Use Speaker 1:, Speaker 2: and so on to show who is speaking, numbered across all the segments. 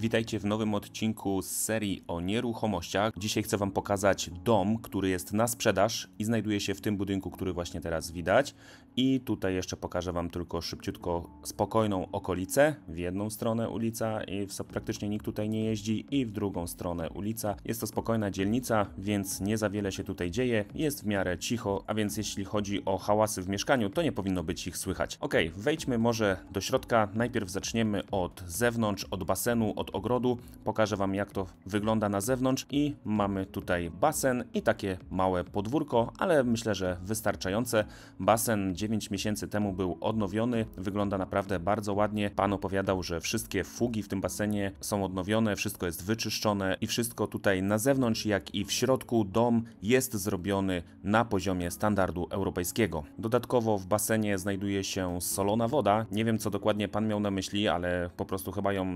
Speaker 1: Witajcie w nowym odcinku z serii o nieruchomościach. Dzisiaj chcę Wam pokazać dom, który jest na sprzedaż i znajduje się w tym budynku, który właśnie teraz widać. I tutaj jeszcze pokażę Wam tylko szybciutko spokojną okolicę. W jedną stronę ulica i praktycznie nikt tutaj nie jeździ i w drugą stronę ulica. Jest to spokojna dzielnica, więc nie za wiele się tutaj dzieje. Jest w miarę cicho, a więc jeśli chodzi o hałasy w mieszkaniu, to nie powinno być ich słychać. Ok, wejdźmy może do środka. Najpierw zaczniemy od zewnątrz, od basenu, od ogrodu. Pokażę Wam jak to wygląda na zewnątrz i mamy tutaj basen i takie małe podwórko, ale myślę, że wystarczające. Basen 9 miesięcy temu był odnowiony, wygląda naprawdę bardzo ładnie. Pan opowiadał, że wszystkie fugi w tym basenie są odnowione, wszystko jest wyczyszczone i wszystko tutaj na zewnątrz jak i w środku dom jest zrobiony na poziomie standardu europejskiego. Dodatkowo w basenie znajduje się solona woda. Nie wiem co dokładnie pan miał na myśli, ale po prostu chyba ją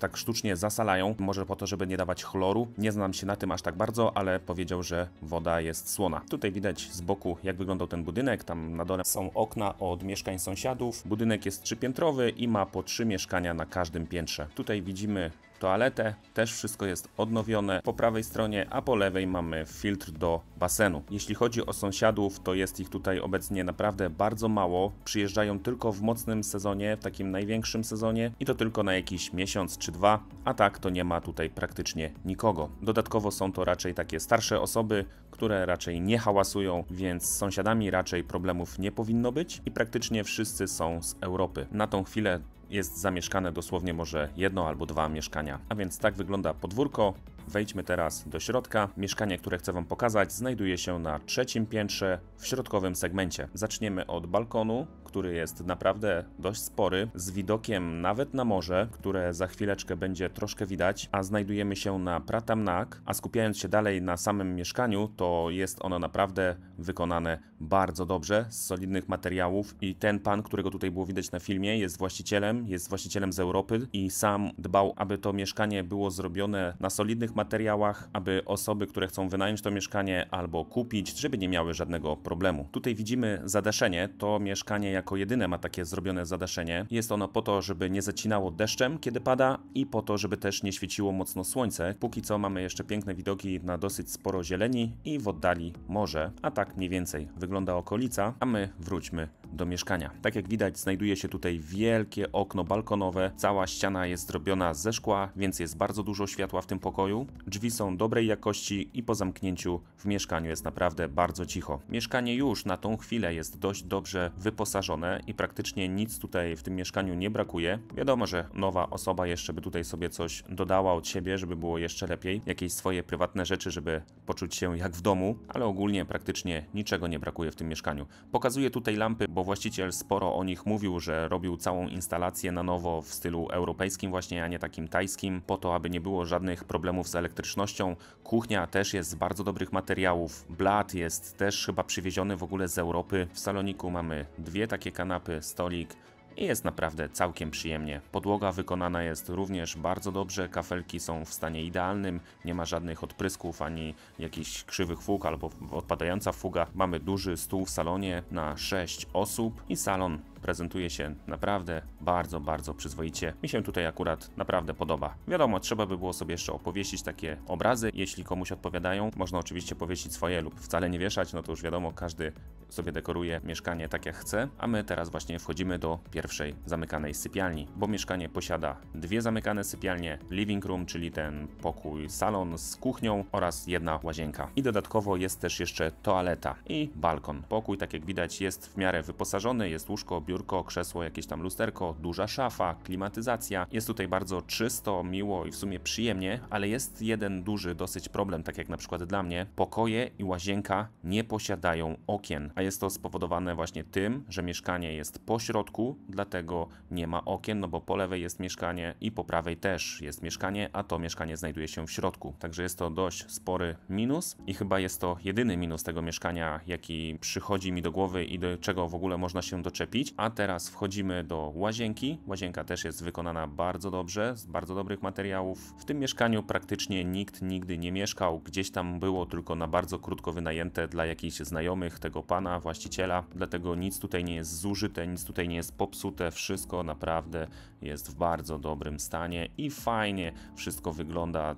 Speaker 1: tak sztucznie zasalają, może po to, żeby nie dawać chloru. Nie znam się na tym aż tak bardzo, ale powiedział, że woda jest słona. Tutaj widać z boku, jak wyglądał ten budynek. Tam na dole są okna od mieszkań sąsiadów. Budynek jest trzypiętrowy i ma po trzy mieszkania na każdym piętrze. Tutaj widzimy toaletę, też wszystko jest odnowione. Po prawej stronie, a po lewej mamy filtr do basenu. Jeśli chodzi o sąsiadów, to jest ich tutaj obecnie naprawdę bardzo mało. Przyjeżdżają tylko w mocnym sezonie, w takim największym sezonie i to tylko na jakiś miesiąc czy dwa, a tak to nie ma tutaj praktycznie nikogo. Dodatkowo są to raczej takie starsze osoby, które raczej nie hałasują, więc z sąsiadami raczej problemów nie powinno być i praktycznie wszyscy są z Europy. Na tą chwilę jest zamieszkane dosłownie może jedno albo dwa mieszkania. A więc tak wygląda podwórko, Wejdźmy teraz do środka. Mieszkanie, które chcę Wam pokazać, znajduje się na trzecim piętrze w środkowym segmencie. Zaczniemy od balkonu, który jest naprawdę dość spory, z widokiem nawet na morze, które za chwileczkę będzie troszkę widać, a znajdujemy się na Pratamnak, a skupiając się dalej na samym mieszkaniu, to jest ono naprawdę wykonane bardzo dobrze, z solidnych materiałów i ten pan, którego tutaj było widać na filmie, jest właścicielem, jest właścicielem z Europy i sam dbał, aby to mieszkanie było zrobione na solidnych materiałach, aby osoby, które chcą wynająć to mieszkanie albo kupić, żeby nie miały żadnego problemu. Tutaj widzimy zadaszenie. To mieszkanie jako jedyne ma takie zrobione zadaszenie. Jest ono po to, żeby nie zacinało deszczem, kiedy pada i po to, żeby też nie świeciło mocno słońce. Póki co mamy jeszcze piękne widoki na dosyć sporo zieleni i w oddali morze, a tak mniej więcej wygląda okolica, a my wróćmy do mieszkania. Tak jak widać znajduje się tutaj wielkie okno balkonowe, cała ściana jest zrobiona ze szkła, więc jest bardzo dużo światła w tym pokoju. Drzwi są dobrej jakości i po zamknięciu w mieszkaniu jest naprawdę bardzo cicho. Mieszkanie już na tą chwilę jest dość dobrze wyposażone i praktycznie nic tutaj w tym mieszkaniu nie brakuje. Wiadomo, że nowa osoba jeszcze by tutaj sobie coś dodała od siebie, żeby było jeszcze lepiej, jakieś swoje prywatne rzeczy, żeby poczuć się jak w domu, ale ogólnie praktycznie niczego nie brakuje w tym mieszkaniu. Pokazuję tutaj lampy, bo właściciel sporo o nich mówił, że robił całą instalację na nowo w stylu europejskim właśnie, a nie takim tajskim, po to, aby nie było żadnych problemów z elektrycznością. Kuchnia też jest z bardzo dobrych materiałów. Blat jest też chyba przywieziony w ogóle z Europy. W saloniku mamy dwie takie kanapy, stolik, i jest naprawdę całkiem przyjemnie. Podłoga wykonana jest również bardzo dobrze, kafelki są w stanie idealnym, nie ma żadnych odprysków ani jakichś krzywych fug albo odpadająca fuga. Mamy duży stół w salonie na 6 osób i salon prezentuje się naprawdę bardzo, bardzo przyzwoicie. Mi się tutaj akurat naprawdę podoba. Wiadomo, trzeba by było sobie jeszcze opowieścić takie obrazy, jeśli komuś odpowiadają. Można oczywiście powiesić swoje lub wcale nie wieszać, no to już wiadomo, każdy sobie dekoruje mieszkanie tak jak chce, a my teraz właśnie wchodzimy do pierwszej zamykanej sypialni, bo mieszkanie posiada dwie zamykane sypialnie, living room, czyli ten pokój, salon z kuchnią oraz jedna łazienka. I dodatkowo jest też jeszcze toaleta i balkon. Pokój, tak jak widać, jest w miarę wyposażony, jest łóżko, biurko, krzesło, jakieś tam lusterko, duża szafa, klimatyzacja. Jest tutaj bardzo czysto, miło i w sumie przyjemnie, ale jest jeden duży dosyć problem, tak jak na przykład dla mnie. Pokoje i łazienka nie posiadają okien, a jest to spowodowane właśnie tym, że mieszkanie jest po środku, dlatego nie ma okien, no bo po lewej jest mieszkanie i po prawej też jest mieszkanie, a to mieszkanie znajduje się w środku. Także jest to dość spory minus i chyba jest to jedyny minus tego mieszkania, jaki przychodzi mi do głowy i do czego w ogóle można się doczepić. A teraz wchodzimy do łazienki. Łazienka też jest wykonana bardzo dobrze, z bardzo dobrych materiałów. W tym mieszkaniu praktycznie nikt nigdy nie mieszkał, gdzieś tam było tylko na bardzo krótko wynajęte dla jakichś znajomych tego pana właściciela, dlatego nic tutaj nie jest zużyte, nic tutaj nie jest popsute, wszystko naprawdę jest w bardzo dobrym stanie i fajnie wszystko wygląda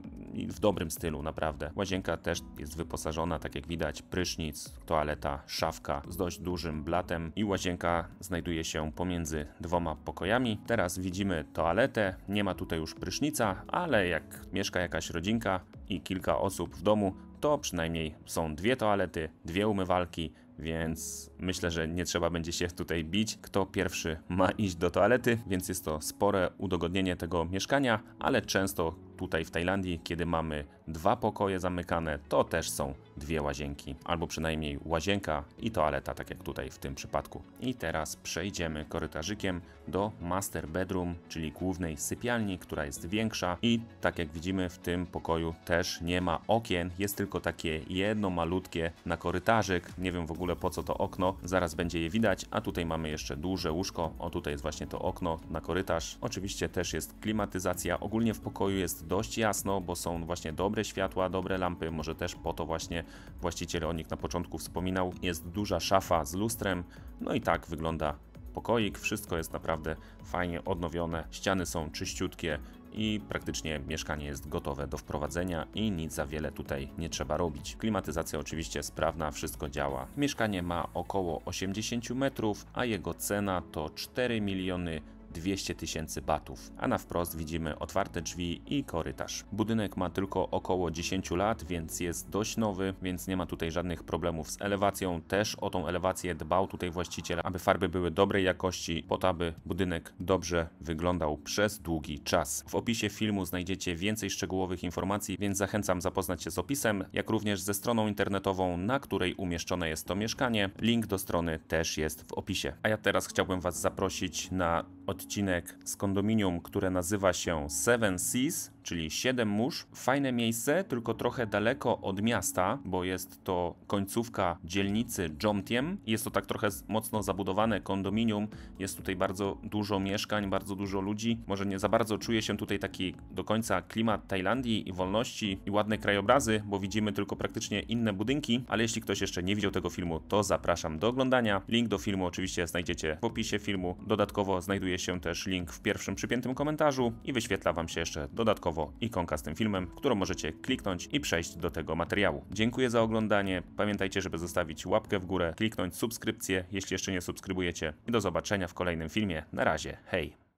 Speaker 1: w dobrym stylu, naprawdę. Łazienka też jest wyposażona, tak jak widać, prysznic, toaleta, szafka z dość dużym blatem i łazienka znajduje się pomiędzy dwoma pokojami. Teraz widzimy toaletę, nie ma tutaj już prysznica, ale jak mieszka jakaś rodzinka i kilka osób w domu, to przynajmniej są dwie toalety, dwie umywalki, więc myślę, że nie trzeba będzie się tutaj bić, kto pierwszy ma iść do toalety, więc jest to spore udogodnienie tego mieszkania, ale często Tutaj w Tajlandii, kiedy mamy dwa pokoje zamykane, to też są dwie łazienki, albo przynajmniej łazienka i toaleta, tak jak tutaj w tym przypadku. I teraz przejdziemy korytarzykiem do master bedroom, czyli głównej sypialni, która jest większa i tak jak widzimy w tym pokoju też nie ma okien, jest tylko takie jedno malutkie na korytarzyk, nie wiem w ogóle po co to okno, zaraz będzie je widać, a tutaj mamy jeszcze duże łóżko, o tutaj jest właśnie to okno na korytarz, oczywiście też jest klimatyzacja, ogólnie w pokoju jest dość jasno, bo są właśnie dobre światła, dobre lampy, może też po to właśnie właściciel o nich na początku wspominał. Jest duża szafa z lustrem, no i tak wygląda pokoik, wszystko jest naprawdę fajnie odnowione, ściany są czyściutkie i praktycznie mieszkanie jest gotowe do wprowadzenia i nic za wiele tutaj nie trzeba robić. Klimatyzacja oczywiście sprawna, wszystko działa. Mieszkanie ma około 80 metrów, a jego cena to 4 miliony 200 tysięcy batów, a na wprost widzimy otwarte drzwi i korytarz. Budynek ma tylko około 10 lat, więc jest dość nowy, więc nie ma tutaj żadnych problemów z elewacją. Też o tą elewację dbał tutaj właściciel, aby farby były dobrej jakości, po to aby budynek dobrze wyglądał przez długi czas. W opisie filmu znajdziecie więcej szczegółowych informacji, więc zachęcam zapoznać się z opisem, jak również ze stroną internetową, na której umieszczone jest to mieszkanie. Link do strony też jest w opisie. A ja teraz chciałbym Was zaprosić na odcinek z kondominium, które nazywa się Seven Seas czyli 7 mórz. Fajne miejsce, tylko trochę daleko od miasta, bo jest to końcówka dzielnicy Jomtiem. Jest to tak trochę mocno zabudowane kondominium. Jest tutaj bardzo dużo mieszkań, bardzo dużo ludzi. Może nie za bardzo czuje się tutaj taki do końca klimat Tajlandii i wolności i ładne krajobrazy, bo widzimy tylko praktycznie inne budynki, ale jeśli ktoś jeszcze nie widział tego filmu, to zapraszam do oglądania. Link do filmu oczywiście znajdziecie w opisie filmu. Dodatkowo znajduje się też link w pierwszym przypiętym komentarzu i wyświetla Wam się jeszcze dodatkowo dodatkowo ikonka z tym filmem, którą możecie kliknąć i przejść do tego materiału. Dziękuję za oglądanie. Pamiętajcie, żeby zostawić łapkę w górę, kliknąć subskrypcję, jeśli jeszcze nie subskrybujecie. I do zobaczenia w kolejnym filmie. Na razie, hej!